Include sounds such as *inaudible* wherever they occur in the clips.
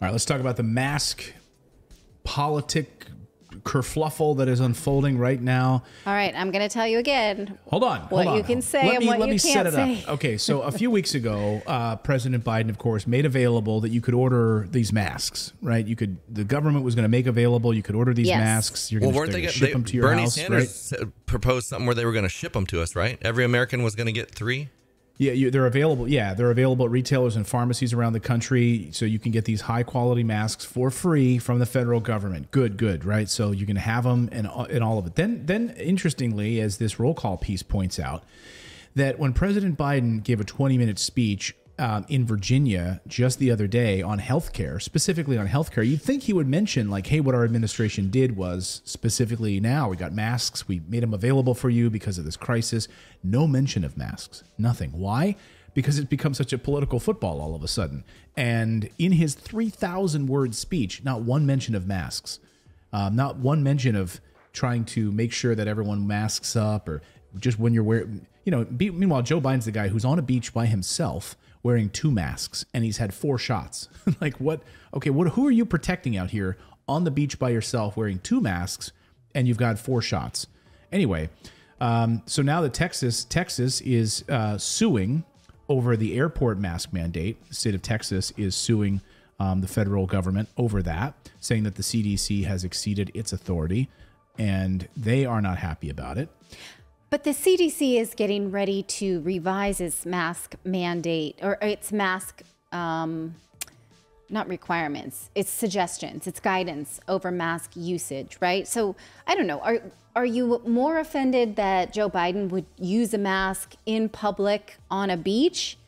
All right, let's talk about the mask politic kerfluffle that is unfolding right now. All right, I'm going to tell you again. Hold on. Hold what on. you can say let and me, what let you me can't set it say. Up. Okay, so a few weeks ago, uh, President Biden, of course, made available that you could order these masks, right? You could. The government was going to make available. You could order these yes. masks. You're well, weren't they going to ship they, them to your Bernie house? Bernie Sanders proposed something where they were going to ship them to us, right? Every American was going to get three. Yeah, you, they're available. Yeah, they're available at retailers and pharmacies around the country. So you can get these high quality masks for free from the federal government. Good, good, right? So you can have them and uh, and all of it. Then, then interestingly, as this roll call piece points out, that when President Biden gave a 20 minute speech um, in Virginia just the other day on healthcare, specifically on healthcare, you'd think he would mention, like, hey, what our administration did was specifically now we got masks, we made them available for you because of this crisis. No mention of masks, nothing. Why? Because it's become such a political football all of a sudden. And in his 3,000 word speech, not one mention of masks, um, not one mention of trying to make sure that everyone masks up or just when you're wearing, you know, be, meanwhile, Joe Biden's the guy who's on a beach by himself wearing two masks and he's had four shots. *laughs* like what? Okay, what? Who are you protecting out here on the beach by yourself, wearing two masks, and you've got four shots? Anyway, um, so now that Texas Texas is uh, suing over the airport mask mandate, the state of Texas is suing um, the federal government over that, saying that the CDC has exceeded its authority, and they are not happy about it. But the CDC is getting ready to revise its mask mandate or its mask, um, not requirements, its suggestions, its guidance over mask usage, right? So I don't know. Are are you more offended that Joe Biden would use a mask in public on a beach,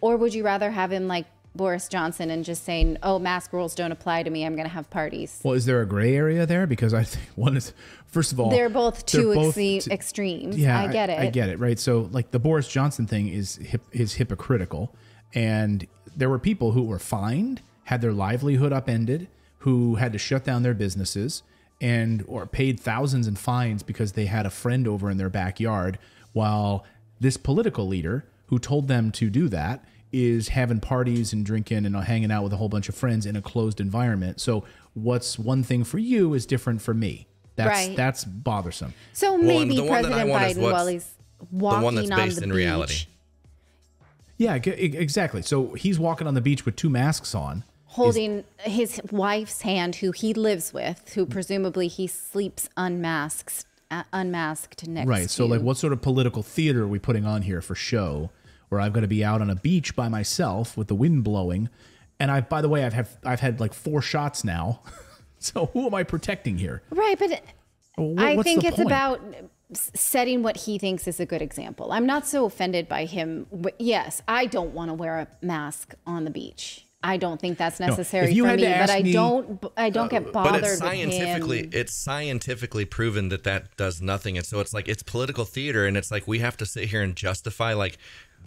or would you rather have him like Boris Johnson and just saying, "Oh, mask rules don't apply to me. I'm going to have parties." Well, is there a gray area there? Because I think *laughs* one is, first of all, they're both too the two extremes. Yeah, I get it. I, I, get it. Right. So, like the Boris Johnson thing is is hypocritical, and there were people who were fined, had their livelihood upended, who had to shut down their businesses, and or paid thousands in fines because they had a friend over in their backyard, while this political leader who told them to do that is having parties and drinking and uh, hanging out with a whole bunch of friends in a closed environment. So what's one thing for you is different for me. That's right. that's bothersome. So maybe well, President Biden, while he's walking the one that's based on the in beach. reality. Yeah, exactly. So he's walking on the beach with two masks on, holding is, his wife's hand, who he lives with, who presumably he sleeps unmasked, uh, unmasked next. Right. So, to. like, what sort of political theater are we putting on here for show? where i have got to be out on a beach by myself with the wind blowing. And I, by the way, I've had I've had like four shots now. *laughs* so who am I protecting here? Right, but what, I think it's point? about setting what he thinks is a good example. I'm not so offended by him. yes, I don't want to wear a mask on the beach. I don't think that's necessary no, for me, but I me, don't. I don't get bothered. Uh, but it's scientifically, it's scientifically proven that that does nothing, and so it's like it's political theater, and it's like we have to sit here and justify like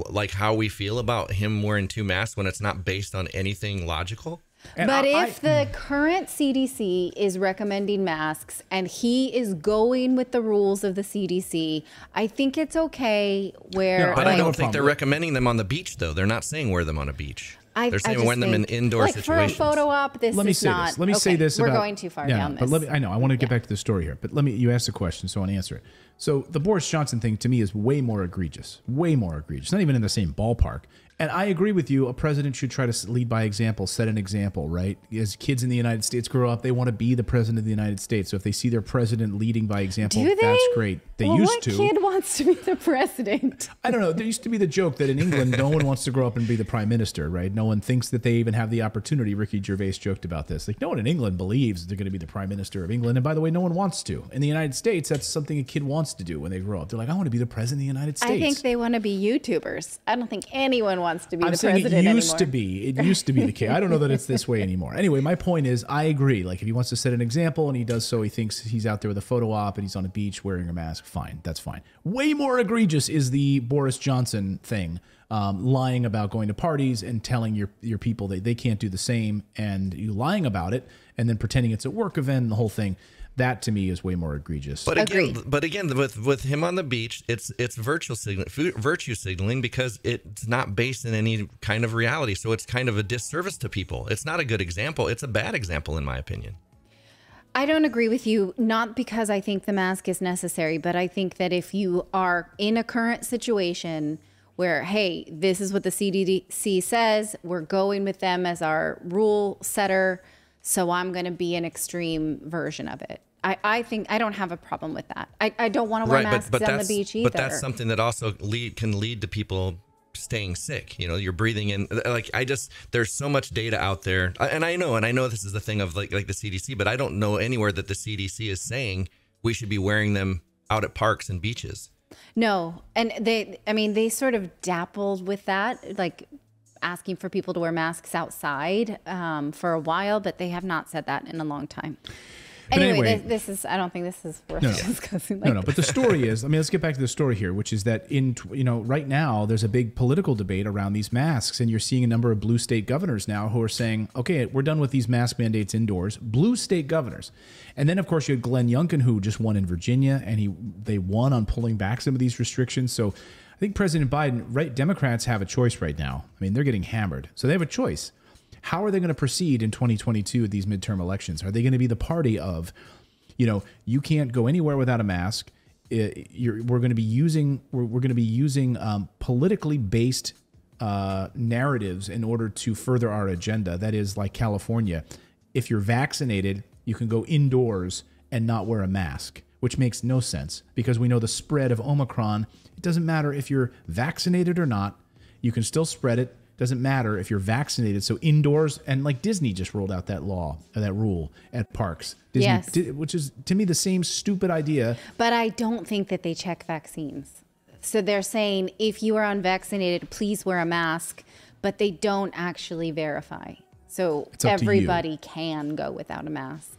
like how we feel about him wearing two masks when it's not based on anything logical? And but I, if I, the current CDC is recommending masks and he is going with the rules of the CDC, I think it's okay where. No, but like, I don't think they're recommending them on the beach, though. They're not saying wear them on a beach. I, There's I even when them in indoor like situations. for a photo op, this let me is say not, This. Let me okay, say this. we're going too far yeah, down this. But let me. I know. I want to get yeah. back to the story here, but let me. You asked a question, so I want to answer it. So the Boris Johnson thing to me is way more egregious. Way more egregious. Not even in the same ballpark. And I agree with you. A president should try to lead by example, set an example, right? As kids in the United States grow up, they want to be the president of the United States. So if they see their president leading by example, that's great. They well, used what to. What kid wants to be the president? *laughs* I don't know. There used to be the joke that in England, no one wants to grow up and be the prime minister, right? No one thinks that they even have the opportunity. Ricky Gervais joked about this. Like, no one in England believes they're going to be the prime minister of England. And by the way, no one wants to. In the United States, that's something a kid wants to do when they grow up. They're like, I want to be the president of the United States. I think they want to be YouTubers. I don't think anyone wants wants to be I'm the saying president it used anymore. to be. It used to be the case. I don't know that it's this way anymore. Anyway, my point is, I agree. Like, if he wants to set an example and he does so, he thinks he's out there with a photo op and he's on a beach wearing a mask. Fine, that's fine. Way more egregious is the Boris Johnson thing, um, lying about going to parties and telling your your people that they can't do the same, and you lying about it and then pretending it's a work event and the whole thing that to me is way more egregious. But again, Agreed. but again, with with him on the beach, it's it's virtual signaling, virtue signaling because it's not based in any kind of reality. So it's kind of a disservice to people. It's not a good example. It's a bad example, in my opinion. I don't agree with you, not because I think the mask is necessary, but I think that if you are in a current situation where, hey, this is what the CDC says, we're going with them as our rule setter, so I'm going to be an extreme version of it. I, I think I don't have a problem with that. I, I don't want to wear right, masks but, but on the beach either. But that's something that also lead, can lead to people staying sick. You know, you're breathing in. Uh, like I just, there's so much data out there, uh, and I know, and I know this is the thing of like like the CDC, but I don't know anywhere that the CDC is saying we should be wearing them out at parks and beaches. No, and they, I mean, they sort of dappled with that, like asking for people to wear masks outside um, for a while, but they have not said that in a long time anyway, anyway this, this, is I don't think this is worth no, *laughs* discussing. Like no, no. But the *laughs* story is, I mean, let's get back to the story here, which is that in you know right now there's a big political debate around these masks, and you're seeing a number of blue state governors now who are saying, okay, we're done with these mask mandates indoors. Blue state governors, and then of course you had Glenn Youngkin who just won in Virginia, and he they won on pulling back some of these restrictions. So. I think President Biden, right? Democrats have a choice right now. I mean, they're getting hammered. So they have a choice how are they going to proceed in 2022 at these midterm elections? Are they going to be the party of, you know, you can't go anywhere without a mask? It, we're going to be using we're, we're going to be using um, politically based uh, narratives in order to further our agenda. That is like California. If you're vaccinated, you can go indoors and not wear a mask, which makes no sense because we know the spread of Omicron. It doesn't matter if you're vaccinated or not, you can still spread it doesn't matter if you're vaccinated. So indoors and like Disney just rolled out that law, uh, that rule at parks. Disney, yes. which is to me the same stupid idea. But I don't think that they check vaccines. So they're saying if you are unvaccinated, please wear a mask, but they don't actually verify. So everybody can go without a mask.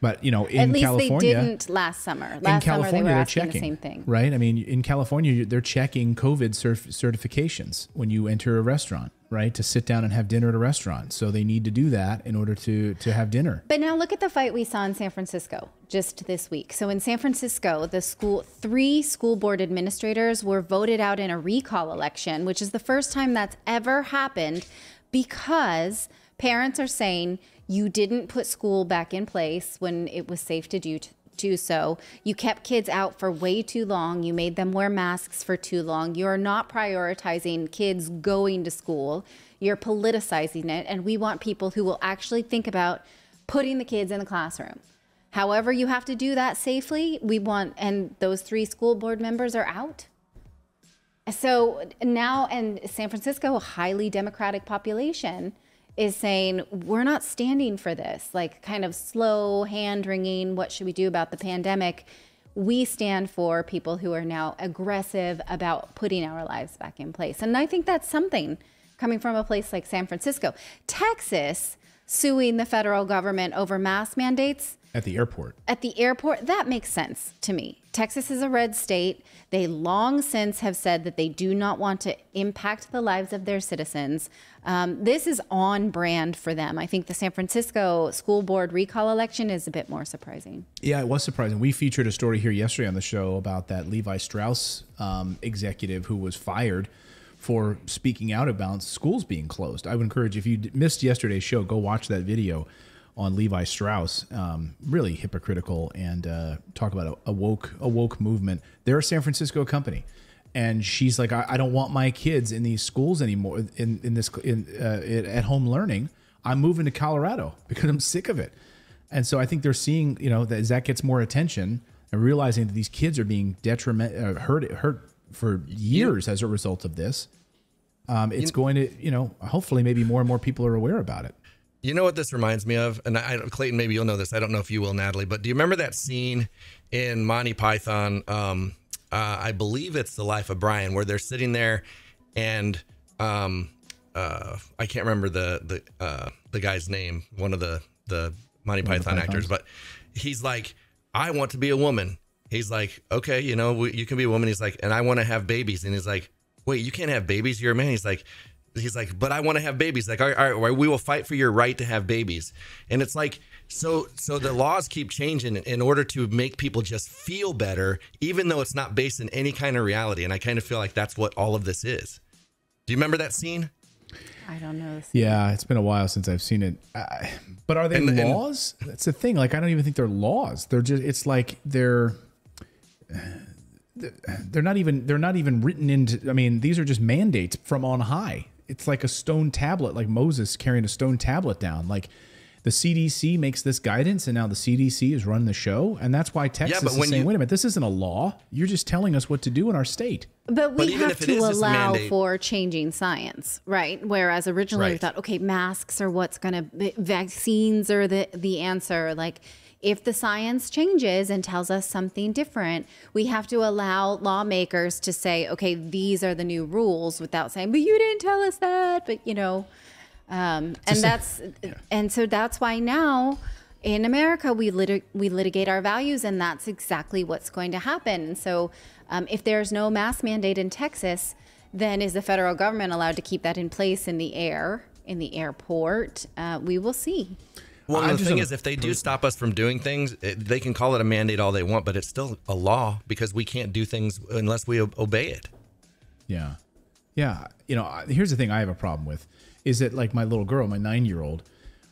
But you know, in at least California, they didn't last summer. Last in California, summer they were are checking the same thing, right? I mean, in California, they're checking COVID certifications when you enter a restaurant right to sit down and have dinner at a restaurant so they need to do that in order to to have dinner but now look at the fight we saw in san francisco just this week so in san francisco the school three school board administrators were voted out in a recall election which is the first time that's ever happened because parents are saying you didn't put school back in place when it was safe to do do so. You kept kids out for way too long. You made them wear masks for too long. You're not prioritizing kids going to school. You're politicizing it. And we want people who will actually think about putting the kids in the classroom. However, you have to do that safely. We want, and those three school board members are out. So now, and San Francisco, a highly democratic population is saying, we're not standing for this, like kind of slow hand wringing. What should we do about the pandemic? We stand for people who are now aggressive about putting our lives back in place. And I think that's something coming from a place like San Francisco. Texas suing the federal government over mask mandates. At the airport. At the airport. That makes sense to me. Texas is a red state. They long since have said that they do not want to impact the lives of their citizens. Um, this is on brand for them. I think the San Francisco school board recall election is a bit more surprising. Yeah, it was surprising. We featured a story here yesterday on the show about that Levi Strauss um, executive who was fired for speaking out about schools being closed. I would encourage if you missed yesterday's show, go watch that video on Levi Strauss, um, really hypocritical and uh, talk about a, a, woke a woke movement. They're a San Francisco company, and she's like, I, I don't want my kids in these schools anymore in in this in uh, at home learning. I'm moving to Colorado because I'm sick of it. And so I think they're seeing you know that as that gets more attention and realizing that these kids are being detriment uh, hurt hurt for years as a result of this. Um, it's going to, you know, hopefully maybe more and more people are aware about it. You know what this reminds me of? And I, Clayton, maybe you'll know this. I don't know if you will, Natalie, but do you remember that scene in Monty Python? Um, uh, I believe it's The Life of Brian, where they're sitting there and um, uh, I can't remember the the uh, the guy's name, one of the the Monty Python the actors, but he's like, I want to be a woman. He's like, okay, you know, we, you can be a woman. He's like, and I want to have babies. And he's like, wait, you can't have babies. You're a man. He's like, he's like, but I want to have babies. Like, all right, all right, we will fight for your right to have babies. And it's like, so, so the laws keep changing in order to make people just feel better, even though it's not based in any kind of reality. And I kind of feel like that's what all of this is. Do you remember that scene? I don't know. Yeah, it's been a while since I've seen it. but are they and, laws? And, That's the thing. Like, I don't even think they're laws. They're just. It's like they're. They're not even. They're not even written into. I mean, these are just mandates from on high it's like a stone tablet, like Moses carrying a stone tablet down. Like the CDC makes this guidance, and now the CDC is running the show, and that's why Texas yeah, is saying, you, "Wait a minute, this isn't a law. You're just telling us what to do in our state." But we but have to is, allow for changing science, right? Whereas originally right. we thought, okay, masks are what's going to vaccines are the the answer. Like if the science changes and tells us something different, we have to allow lawmakers to say, okay, these are the new rules without saying, but you didn't tell us that. But, you know, um, and that's, yeah. and so that's why now, in America, we lit we litigate our values, and that's exactly what's going to happen. so, um, if there's no mask mandate in Texas, then is the federal government allowed to keep that in place in the air, in the airport? Uh, we will see. Well, I'm the thing is, if they do stop us from doing things, it, they can call it a mandate all they want, but it's still a law because we can't do things unless we obey it. Yeah, yeah. You know, here's the thing I have a problem with is that like my little girl, my nine year old,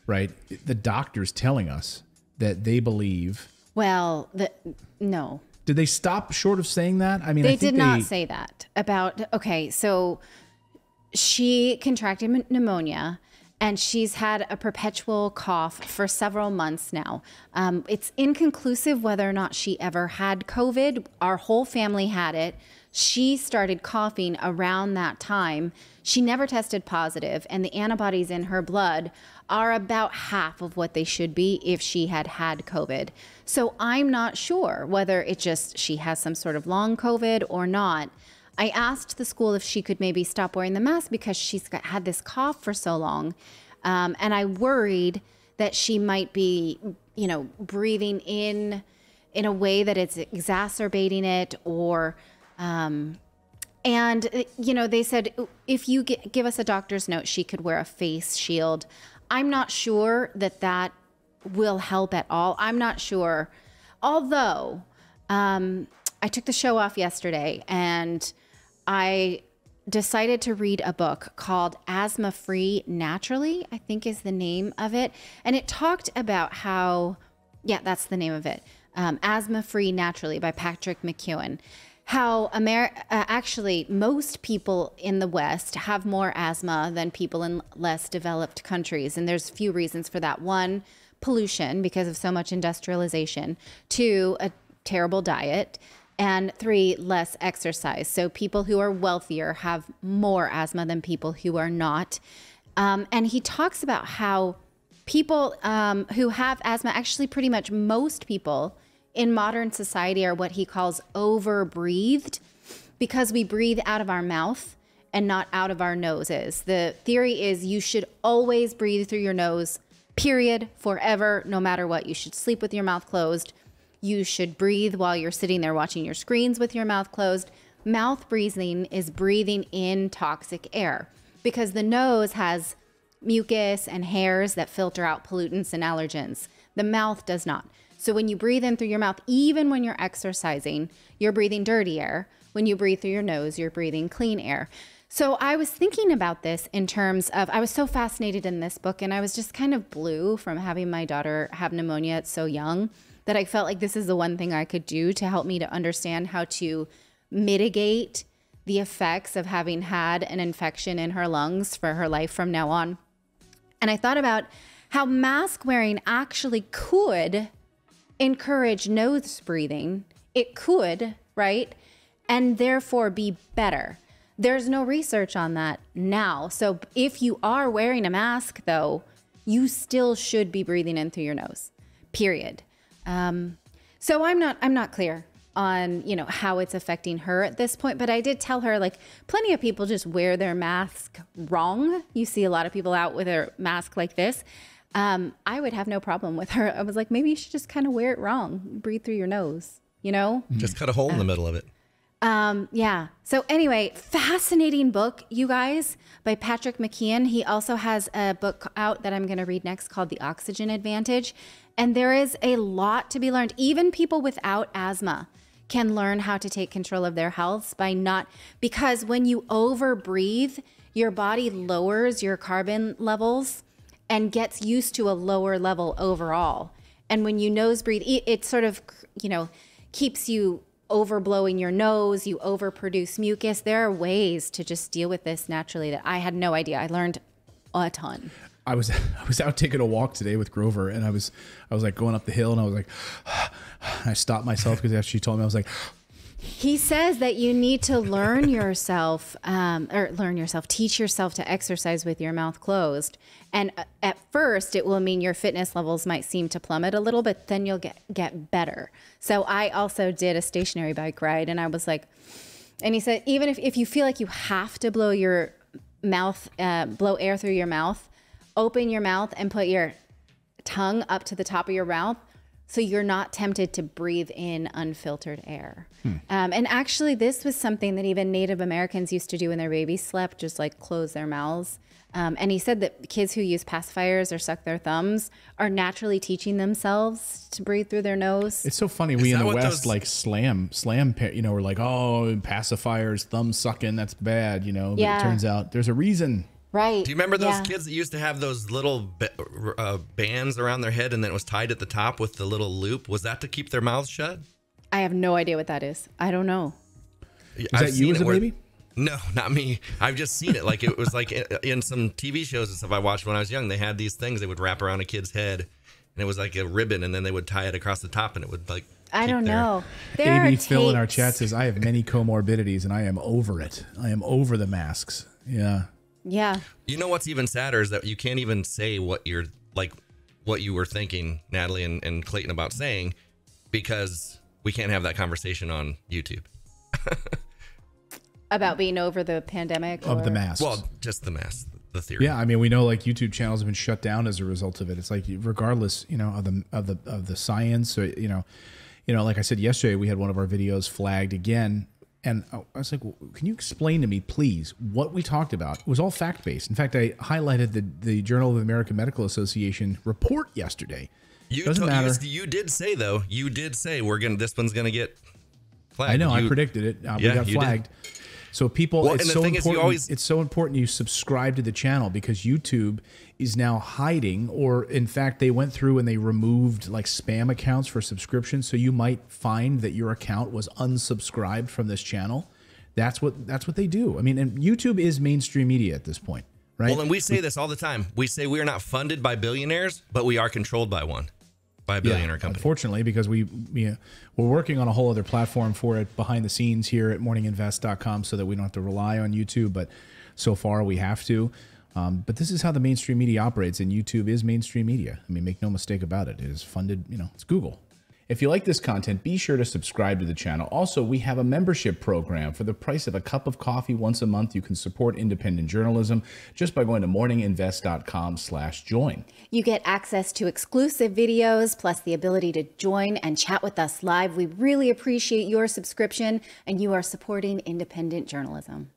right? The doctor's telling us that they believe. Well, the, no. Did they stop short of saying that? I mean, they I did not they, say that about. Okay, so she contracted pneumonia and she's had a perpetual cough for several months now. Um, it's inconclusive whether or not she ever had COVID. Our whole family had it. She started coughing around that time. She never tested positive, and the antibodies in her blood are about half of what they should be if she had had COVID. So I'm not sure whether it just she has some sort of long COVID or not. I asked the school if she could maybe stop wearing the mask because she's got, had this cough for so long. Um, and I worried that she might be, you know, breathing in in a way that it's exacerbating it or, um, and, you know, they said if you give us a doctor's note, she could wear a face shield. I'm not sure that that will help at all. I'm not sure. Although, um, I took the show off yesterday and I decided to read a book called Asthma Free Naturally, I think is the name of it. And it talked about how, yeah, that's the name of it um, Asthma Free Naturally by Patrick McEwen. How Amer- uh, actually most people in the West have more asthma than people in less developed countries. And there's few reasons for that. One, pollution because of so much industrialization. Two, a terrible diet. And three, less exercise. So people who are wealthier have more asthma than people who are not. Um, and he talks about how people um, who have asthma, actually, pretty much most people in modern society are what he calls overbreathed because we breathe out of our mouth and not out of our noses. The theory is you should always breathe through your nose, period, forever, no matter what. You should sleep with your mouth closed. You should breathe while you're sitting there watching your screens with your mouth closed. Mouth breathing is breathing in toxic air because the nose has mucus and hairs that filter out pollutants and allergens. The mouth does not. So when you breathe in through your mouth, even when you're exercising, you're breathing dirty air. When you breathe through your nose, you're breathing clean air. So I was thinking about this in terms of I was so fascinated in this book and I was just kind of blue from having my daughter have pneumonia at so young that I felt like this is the one thing I could do to help me to understand how to mitigate the effects of having had an infection in her lungs for her life from now on. And I thought about how mask wearing actually could encourage nose breathing. It could, right? And therefore be better. There's no research on that now. So if you are wearing a mask, though, you still should be breathing in through your nose, period. Um, so I'm not I'm not clear on you know how it's affecting her at this point but i did tell her like plenty of people just wear their mask wrong you see a lot of people out with their mask like this um, i would have no problem with her i was like maybe you should just kind of wear it wrong breathe through your nose you know just cut a hole uh, in the uh, middle of it um, yeah. So anyway, fascinating book, you guys, by Patrick McKeon. He also has a book out that I'm going to read next called The Oxygen Advantage, and there is a lot to be learned. Even people without asthma can learn how to take control of their health by not because when you overbreathe, your body lowers your carbon levels and gets used to a lower level overall. And when you nose breathe, it, it sort of, you know, keeps you overblowing your nose, you overproduce mucus. There are ways to just deal with this naturally that I had no idea. I learned a ton. I was *laughs* I was out taking a walk today with Grover, and I was I was like going up the hill, and I was like, *sighs* I stopped myself because she told me I was like, he says that you need to learn yourself, um, or learn yourself, teach yourself to exercise with your mouth closed. And uh, at first, it will mean your fitness levels might seem to plummet a little, but then you'll get get better. So I also did a stationary bike ride, and I was like, and he said, even if if you feel like you have to blow your mouth, uh, blow air through your mouth, open your mouth and put your tongue up to the top of your mouth so you're not tempted to breathe in unfiltered air. Hmm. Um, and actually, this was something that even Native Americans used to do when their babies slept, just like close their mouths. Um, and he said that kids who use pacifiers or suck their thumbs are naturally teaching themselves to breathe through their nose. It's so funny. Is we in the West those... like slam, slam, you know, we're like, oh, pacifiers, thumb sucking, that's bad, you know. But yeah. it turns out there's a reason Right. Do you remember those yeah. kids that used to have those little uh, bands around their head and then it was tied at the top with the little loop? Was that to keep their mouths shut? I have no idea what that is. I don't know. Is I've that you as a where, baby? No, not me. I've just seen it. Like it was like in, *laughs* some TV shows and stuff I watched when I was young. They had these things they would wrap around a kid's head, and it was like a ribbon, and then they would tie it across the top, and it would like. I don't know. There AB Phil in our chat says I have many comorbidities, and I am over it. I am over the masks. Yeah. Yeah. You know what's even sadder is that you can't even say what you're like what you were thinking, Natalie and, and Clayton about saying, because we can't have that conversation on YouTube. *laughs* about being over the pandemic of or? the mask. Well, just the mask, the theory. Yeah, I mean, we know like YouTube channels have been shut down as a result of it. It's like regardless, you know, of the of the of the science, or, you know, you know, like I said yesterday, we had one of our videos flagged again and oh, I was like, well, "Can you explain to me, please, what we talked about?" It was all fact based. In fact, I highlighted the the Journal of the American Medical Association report yesterday. You Doesn't matter. You, you, did say though. You did say we're gonna. This one's gonna get. Flagged. I know. You, I predicted it. Uh, yeah, we got flagged. Did. So people, well, it's so important. Always, it's so important you subscribe to the channel because YouTube is now hiding, or in fact, they went through and they removed like spam accounts for subscriptions. So you might find that your account was unsubscribed from this channel. That's what that's what they do. I mean, and YouTube is mainstream media at this point, right? Well, and we say this all the time. We say we are not funded by billionaires, but we are controlled by one by a billionaire yeah, company. Unfortunately, because we uh, we're working on a whole other platform for it behind the scenes here at morninginvest.com so that we don't have to rely on YouTube, but so far we have to. Um, but this is how the mainstream media operates, and YouTube is mainstream media. I mean, make no mistake about it. It is funded, you know, it's Google. If you like this content, be sure to subscribe to the channel. Also, we have a membership program. For the price of a cup of coffee once a month, you can support independent journalism just by going to morninginvest.com slash join. You get access to exclusive videos, plus the ability to join and chat with us live. We really appreciate your subscription, and you are supporting independent journalism.